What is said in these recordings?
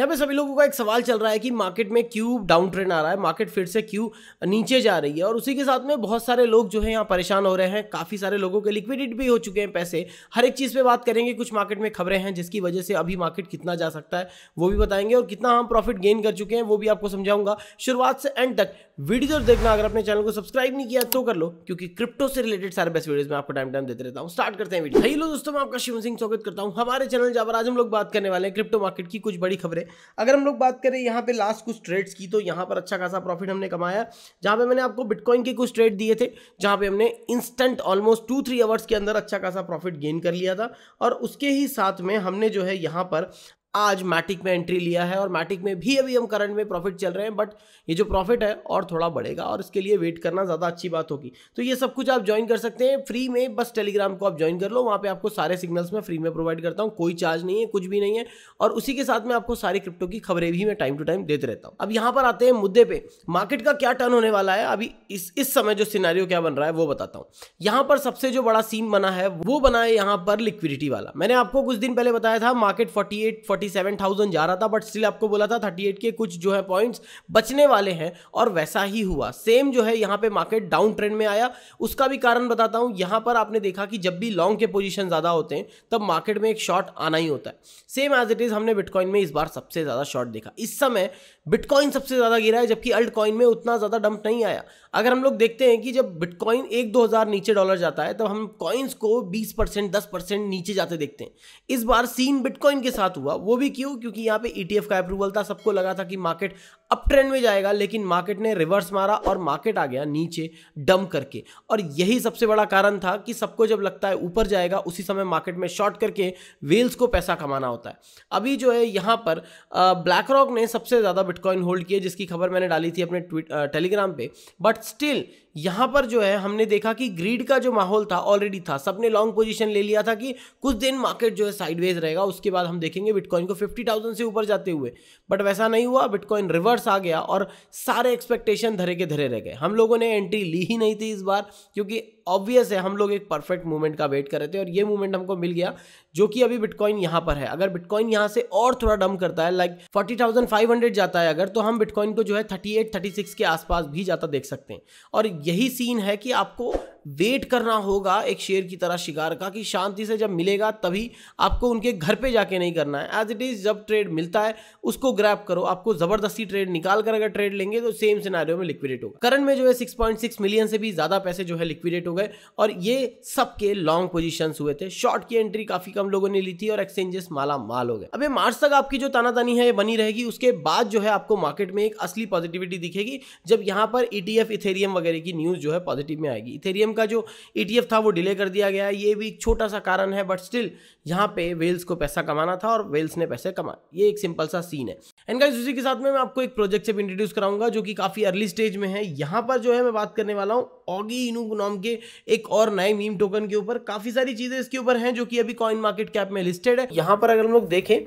यहाँ पे सभी लोगों का एक सवाल चल रहा है कि मार्केट में क्यों डाउन ट्रेंड आ रहा है मार्केट फिर से क्यों नीचे जा रही है और उसी के साथ में बहुत सारे लोग जो है यहाँ परेशान हो रहे हैं काफ़ी सारे लोगों के लिक्विडिट भी हो चुके हैं पैसे हर एक चीज़ पे बात करेंगे कुछ मार्केट में खबरें हैं जिसकी वजह से अभी मार्केट कितना जा सकता है वो भी बताएंगे और कितना हम प्रॉफिट गेन कर चुके हैं वो भी आपको समझाऊंगा शुरुआत से एंड तक वीडियो देखना अगर अपने चैनल को सब्सक्राइब नहीं किया तो कर लो क्योंकि क्रिप्टो से रिलेटेड सारे बेस्ट वीडियो में आपको टाइम टाइम देते रहता हूँ स्टार्ट करते हैं वीडियो हेलो दोस्तों मैं आपका शिव सिंह स्वागत करता हूँ हमारे चैनल जहाँ आज हम लोग बात करने वाले हैं क्रिप्टो मार्केट की कुछ बड़ी खबरें अगर हम लोग बात करें यहाँ पे लास्ट कुछ ट्रेड्स की तो यहाँ पर अच्छा खासा प्रॉफिट हमने कमाया जहाँ पे मैंने आपको बिटकॉइन के कुछ ट्रेड दिए थे जहाँ पे हमने instant almost two three hours के अंदर अच्छा खासा प्रॉफिट गेन कर लिया था और उसके ही साथ में हमने जो है यहाँ पर आज मैटिक में एंट्री लिया है और मैटिक में भी अभी हम करंट में प्रॉफिट चल रहे हैं बट ये जो प्रॉफिट है और थोड़ा बढ़ेगा और इसके लिए वेट करना ज़्यादा अच्छी बात होगी तो ये सब कुछ आप ज्वाइन कर सकते हैं फ्री में बस टेलीग्राम को आप ज्वाइन कर लो वहाँ पे आपको सारे सिग्नल्स मैं फ्री में प्रोवाइड करता हूँ कोई चार्ज नहीं है कुछ भी नहीं है और उसी के साथ में आपको सारी क्रिप्टो की खबरें भी मैं टाइम टू टाइम देते रहता हूँ अब यहाँ पर आते हैं मुद्दे पर मार्केट का क्या टर्न होने वाला है अभी इस इस समय जो सिनारियो क्या बन रहा है वो बताता हूँ यहाँ पर सबसे जो बड़ा सीन बना है वो बना है यहाँ पर लिक्विडिटी वाला मैंने आपको कुछ दिन पहले बताया था market forty eight forty seven thousand जा रहा था बट स्टिल आपको बोला था थर्टी एट के कुछ जो है पॉइंट्स बचने वाले हैं और वैसा ही हुआ सेम जो है यहाँ पे मार्केट डाउन ट्रेंड में आया उसका भी कारण बताता हूँ यहाँ पर आपने देखा कि जब भी लॉन्ग के पोजिशन ज़्यादा होते हैं तब मार्केट में एक शॉर्ट आना ही होता है सेम एज इट इज़ हमने बिटकॉइन में इस बार सबसे ज़्यादा शॉर्ट देखा इस समय बिटकॉइन सबसे ज़्यादा गिरा है जबकि अल्ट कॉइन में उतना ज़्यादा डंप नहीं आया अगर हम लोग देखते हैं कि जब बिटकॉइन एक दो हज़ार नीचे डॉलर जाता है तब हम कॉइन्स को बीस परसेंट दस परसेंट नीचे जाते देखते हैं इस बार सीन बिटकॉइन के साथ हुआ वो वो भी क्यों क्योंकि यहाँ पे ईटीएफ e का अप्रूवल था सबको लगा था कि मार्केट अप ट्रेंड में जाएगा लेकिन मार्केट ने रिवर्स मारा और मार्केट आ गया नीचे डम करके और यही सबसे बड़ा कारण था कि सबको जब लगता है ऊपर जाएगा उसी समय मार्केट में शॉर्ट करके वेल्स को पैसा कमाना होता है अभी जो है यहाँ पर ब्लैक रॉक ने सबसे ज़्यादा बिटकॉइन होल्ड किए जिसकी खबर मैंने डाली थी अपने ट्विट टेलीग्राम पर बट स्टिल यहाँ पर जो है हमने देखा कि ग्रीड का जो माहौल था ऑलरेडी था सबने लॉन्ग पोजीशन ले लिया था कि कुछ दिन मार्केट जो है साइडवेज रहेगा उसके बाद हम देखेंगे बिटकॉइन को फिफ्टी से ऊपर जाते हुए बट वैसा नहीं हुआ बिटकॉइन रिवर्स रिवर्स आ गया और सारे एक्सपेक्टेशन धरे के धरे रह गए हम लोगों ने एंट्री ली ही नहीं थी इस बार क्योंकि ऑब्वियस है हम लोग एक परफेक्ट मूवमेंट का वेट कर रहे थे और ये मूवमेंट हमको मिल गया जो कि अभी बिटकॉइन यहां पर है अगर बिटकॉइन यहां से और थोड़ा डम करता है like forty thousand five hundred जाता है अगर तो हम बिटकॉइन को जो है थर्टी एट थर्टी सिक्स के आसपास भी जाता देख सकते हैं और यही सीन है कि आपको वेट करना होगा एक शेर की तरह शिकार का कि शांति से जब मिलेगा तभी आपको उनके घर पे जाके नहीं करना है एज इट इज़ जब ट्रेड मिलता है उसको ग्रैप करो आपको ज़बरदस्ती ट्रेड निकाल कर अगर ट्रेड लेंगे तो सेम सिनारियो में लिक्विडेट होगा करंट में जो है सिक्स मिलियन से भी ज़्यादा पैसे जो है लिक्विडेट गए और ये सबके लॉन्ग पोजिशन हुए थे शॉर्ट की एंट्री काफी कम लोगों ने ली थी और एक्सचेंजेस माला माल हो गए अबे मार्च तक आपकी जो तानातानी है ये बनी रहेगी उसके बाद जो है आपको मार्केट में एक असली पॉजिटिविटी दिखेगी जब यहां पर ईटीएफ e इथेरियम वगैरह की न्यूज जो है पॉजिटिव में आएगी इथेरियम का जो ईटीएफ e था वो डिले कर दिया गया है ये भी एक छोटा सा कारण है बट स्टिल यहां पे वेल्स को पैसा कमाना था और वेल्स ने पैसे कमाए ये एक सिंपल सा सीन है एंड गाइस उसी के साथ में मैं आपको एक प्रोजेक्ट से इंट्रोड्यूस कराऊंगा जो कि काफी अर्ली स्टेज में है यहां पर जो है मैं बात करने वाला हूं ऑगी इनू नाम के एक और नए मीम टोकन के ऊपर काफ़ी सारी चीज़ें इसके ऊपर हैं जो कि अभी कॉइन मार्केट कैप में लिस्टेड है यहाँ पर अगर हम लोग देखें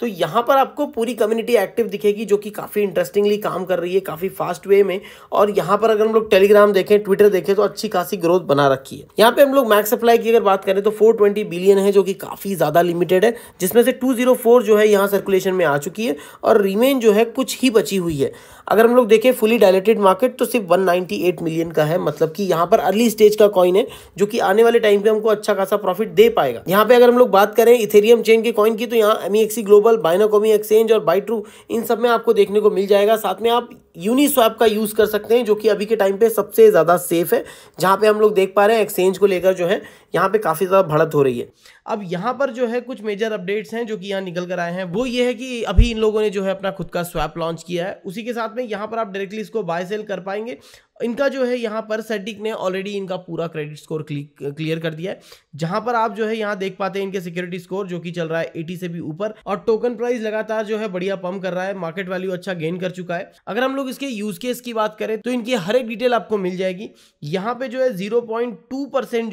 तो यहाँ पर आपको पूरी कम्युनिटी एक्टिव दिखेगी जो कि काफ़ी इंटरेस्टिंगली काम कर रही है काफ़ी फास्ट वे में और यहाँ पर अगर हम लोग टेलीग्राम देखें ट्विटर देखें तो अच्छी खासी ग्रोथ बना रखी है यहाँ पे हम लोग मैक्स सप्लाई की अगर बात करें तो 420 बिलियन है जो कि काफ़ी ज़्यादा लिमिटेड है जिसमें से 204 जो है यहाँ सर्कुलेशन में आ चुकी है और रिमेन जो है कुछ ही बची हुई है अगर हम लोग देखें फुली डायलेटेड मार्केट तो सिर्फ 198 मिलियन का है मतलब कि यहाँ पर अर्ली स्टेज का कॉइन है जो कि आने वाले टाइम पे हमको अच्छा खासा प्रॉफिट दे पाएगा यहाँ पे अगर हम लोग बात करें इथेरियम चेन के कॉइन की तो यहाँ एम ग्लोबल बाइनाकोमी एक्सचेंज और बाइट्रू इन सब में आपको देखने को मिल जाएगा साथ में आप यूनिस्वैप का यूज़ कर सकते हैं जो कि अभी के टाइम पे सबसे ज़्यादा सेफ है जहाँ पे हम लोग देख पा रहे हैं एक्सचेंज को लेकर जो है यहाँ पे काफ़ी ज़्यादा बढ़त हो रही है अब यहाँ पर जो है कुछ मेजर अपडेट्स हैं जो कि यहाँ निकल कर आए हैं वो ये है कि अभी इन लोगों ने जो है अपना खुद का स्वैप लॉन्च किया है उसी के साथ साथ में यहां पर आप डायरेक्टली इसको बाय सेल कर पाएंगे इनका जो है यहाँ पर सेटिक ने ऑलरेडी इनका पूरा क्रेडिट स्कोर क्लियर कर दिया है जहां पर आप जो है यहाँ देख पाते हैं इनके सिक्योरिटी स्कोर जो कि चल रहा है एटी से भी ऊपर और टोकन प्राइस लगातार जो है बढ़िया पम्प कर रहा है मार्केट वैल्यू अच्छा गेन कर चुका है अगर हम लोग इसके यूज केस की बात करें तो इनकी हर एक डिटेल आपको मिल जाएगी यहाँ पे जो है जीरो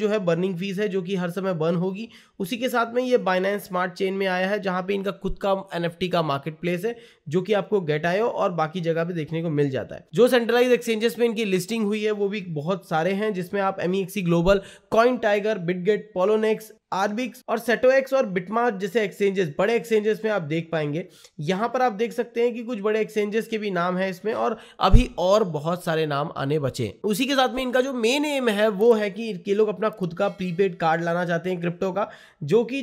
जो है बर्निंग फीस है जो कि हर समय बर्न होगी उसी के साथ में ये बाइनेंस स्मार्ट चेन में आया है जहां पे इनका खुद का एन का मार्केट प्लेस है जो कि आपको गेट आयो और बाकी जगह भी देखने को मिल जाता है जो सेंट्रलाइज एक्सचेंजेस में इनकी लिस्टिंग हुई है वो भी बहुत सारे हैं जिसमें आप M global CoinTiger Bitget Poloniex आरबिक्स और सेटोएक्स और बिटमार्क जैसे एक्सचेंजेस बड़े एक्सचेंजेस में आप देख पाएंगे यहाँ पर आप देख सकते हैं कि कुछ बड़े एक्सचेंजेस के भी नाम है इसमें और अभी और बहुत सारे नाम आने बचे उसी के साथ में इनका जो मेन एम है वो है कि ये लोग अपना खुद का प्रीपेड कार्ड लाना चाहते हैं क्रिप्टो का जो कि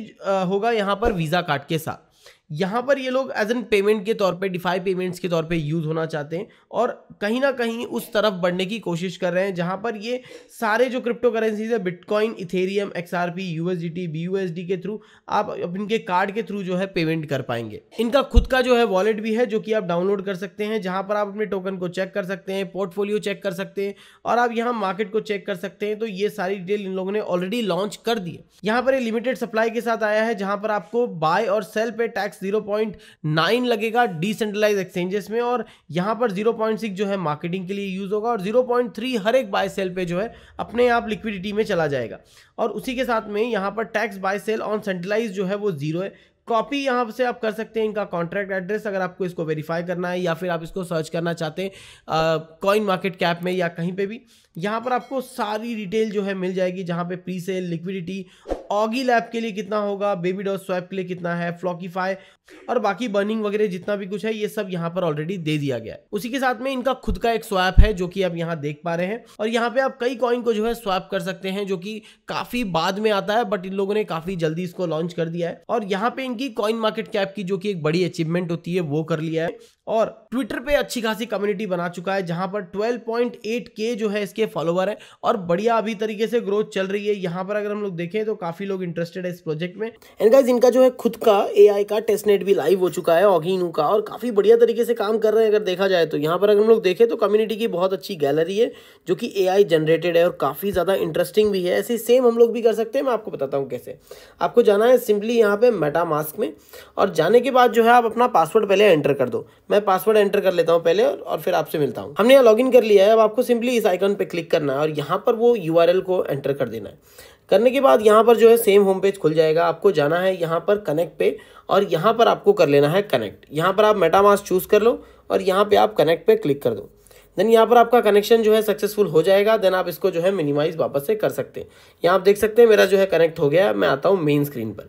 होगा यहाँ पर वीज़ा कार्ड के साथ यहाँ पर ये लोग एज एन पेमेंट के तौर पे डिफाई पेमेंट्स के तौर पे यूज़ होना चाहते हैं और कहीं ना कहीं उस तरफ बढ़ने की कोशिश कर रहे हैं जहाँ पर ये सारे जो क्रिप्टो करेंसीज है bitcoin Ethereum X R P U S D B U S D के थ्रू आप इनके कार्ड के थ्रू जो है पेमेंट कर पाएंगे इनका खुद का जो है वॉलेट भी है जो कि आप डाउनलोड कर सकते हैं जहाँ पर आप अपने टोकन को चेक कर सकते हैं पोर्टफोलियो चेक कर सकते हैं और आप यहाँ मार्केट को चेक कर सकते हैं तो ये सारी डिटेल इन लोगों ने ऑलरेडी लॉन्च कर दी है यहाँ पर लिमिटेड सप्लाई के साथ आया है जहाँ पर आपको बाय और सेल पे टैक्स टैक्स 0.9 लगेगा डिसेंट्रलाइज एक्सचेंजेस में और यहाँ पर 0.6 जो है मार्केटिंग के लिए यूज़ होगा और 0.3 हर एक बाय सेल पे जो है अपने आप लिक्विडिटी में चला जाएगा और उसी के साथ में यहाँ पर tax buy sell on centralize जो है वो जीरो है कॉपी यहाँ से आप कर सकते हैं इनका कॉन्ट्रैक्ट एड्रेस अगर आपको इसको वेरीफाई करना है या फिर आप इसको सर्च करना चाहते हैं कॉइन मार्केट कैप में या कहीं पे भी यहाँ पर आपको सारी डिटेल जो है मिल जाएगी जहाँ पे प्री सेल लिक्विडिटी ऑगी लैब के लिए कितना होगा बेबी डॉट स्वैप के लिए कितना है फ्लॉकीफाई और बाकी बर्निंग वगैरह जितना भी कुछ है ये सब यहाँ पर ऑलरेडी दे दिया गया है उसी के साथ में इनका खुद का एक स्वैप है जो कि आप यहाँ देख पा रहे हैं और यहाँ पे आप कई कॉइन को जो है स्वैप कर सकते हैं जो कि काफी बाद में आता है बट इन लोगों ने काफी जल्दी इसको लॉन्च कर दिया है और यहाँ पे इनकी कॉइन मार्केट कैप की जो की एक बड़ी अचीवमेंट होती है वो कर लिया है और ट्विटर पे अच्छी खासी कम्युनिटी बना चुका है जहां पर 12.8 के जो है इसके फॉलोवर है और बढ़िया अभी तरीके से ग्रोथ चल रही है यहाँ पर अगर हम लोग देखें तो काफी लोग इंटरेस्टेड है इस प्रोजेक्ट में एंड गाइज इनका जो है खुद का एआई का टेस्टनेट अपडेट भी लाइव हो चुका है ऑगिनू का और काफ़ी बढ़िया तरीके से काम कर रहे हैं अगर देखा जाए तो यहाँ पर अगर हम लोग देखें तो कम्युनिटी की बहुत अच्छी गैलरी है जो कि ए जनरेटेड है और काफ़ी ज़्यादा इंटरेस्टिंग भी है ऐसे सेम हम लोग भी कर सकते हैं मैं आपको बताता हूँ कैसे आपको जाना है सिंपली यहाँ पर मेटा मास्क में और जाने के बाद जो है आप अपना पासवर्ड पहले एंटर कर दो मैं पासवर्ड एंटर कर लेता हूँ पहले और फिर आपसे मिलता हूँ हमने यहाँ लॉग कर लिया है अब आपको सिंपली इस आइकन पर क्लिक करना है और यहाँ पर वो यू को एंटर कर देना है करने के बाद यहाँ पर जो है सेम होम पेज खुल जाएगा आपको जाना है यहाँ पर कनेक्ट पे और यहाँ पर आपको कर लेना है कनेक्ट यहाँ पर आप मेटामास चूज़ कर लो और यहाँ पे आप कनेक्ट पे क्लिक कर दो देन यहाँ पर आपका कनेक्शन जो है सक्सेसफुल हो जाएगा देन आप इसको जो है मिनिमाइज़ वापस से कर सकते हैं यहाँ आप देख सकते हैं मेरा जो है कनेक्ट हो गया मैं आता हूँ मेन स्क्रीन पर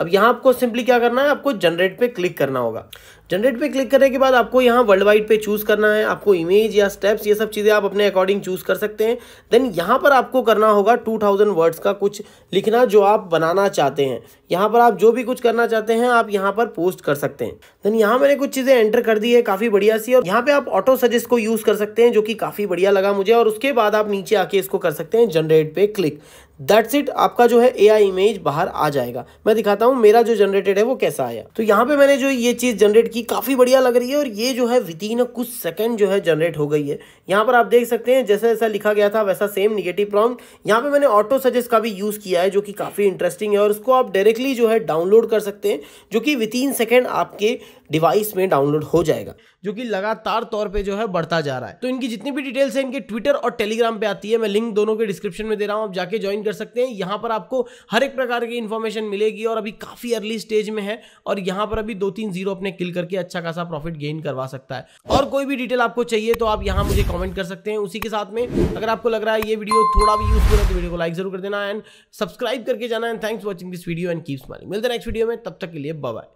अब यहाँ आपको सिंपली क्या करना है आपको जनरेट पे क्लिक करना होगा जनरेट पे क्लिक करने के बाद आपको यहाँ वर्ल्ड वाइड पे चूज़ करना है आपको इमेज या स्टेप्स ये सब चीज़ें आप अपने अकॉर्डिंग चूज़ कर सकते हैं देन यहाँ पर आपको करना होगा 2000 वर्ड्स का कुछ लिखना जो आप बनाना चाहते हैं यहाँ पर आप जो भी कुछ करना चाहते हैं आप यहाँ पर पोस्ट कर सकते हैं देन यहाँ मैंने कुछ चीज़ें एंटर कर दी है काफ़ी बढ़िया सी और यहाँ पर आप ऑटो सजेस्ट को यूज़ कर सकते हैं जो कि काफ़ी बढ़िया लगा मुझे और उसके बाद आप नीचे आके इसको कर सकते हैं जनरेट पे क्लिक दैट्स इट आपका जो है ए इमेज बाहर आ जाएगा मैं दिखाता हूँ मेरा जो जनरेटेड है वो कैसा आया तो यहाँ पे मैंने जो ये चीज़ जनरेट की काफ़ी बढ़िया लग रही है और ये जो है विद इन कुछ सेकंड जो है जनरेट हो गई है यहाँ पर आप देख सकते हैं जैसा जैसा लिखा गया था वैसा सेम निगेटिव प्रॉम यहाँ पे मैंने ऑटो सजेस्ट का भी यूज़ किया है जो कि काफ़ी इंटरेस्टिंग है और उसको आप डायरेक्टली जो है डाउनलोड कर सकते हैं जो कि विद इन सेकेंड आपके डिवाइस में डाउनलोड हो जाएगा जो कि लगातार तौर पे जो है बढ़ता जा रहा है तो इनकी जितनी भी डिटेल्स है इनके ट्विटर और टेलीग्राम पे आती है मैं लिंक दोनों के डिस्क्रिप्शन में दे रहा हूँ आप जाके ज्वाइन कर सकते हैं यहाँ पर आपको हर एक प्रकार की इन्फॉर्मेशन मिलेगी और अभी काफ़ी अर्ली स्टेज में है और यहाँ पर अभी दो तीन जीरो अपने किल करके अच्छा खासा प्रॉफिट गेन करवा सकता है और कोई भी डिटेल आपको चाहिए तो आप यहाँ मुझे कॉमेंट कर सकते हैं उसी के साथ में अगर आपको लग रहा है ये वीडियो थोड़ा भी यूजफुल है तो वीडियो को लाइक जरूर कर देना एंड सब्सक्राइब करके जाना and thanks watching this video and keeps मिलते हैं नेक्स्ट वीडियो में तब तक के लिए बाय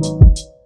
Thank you.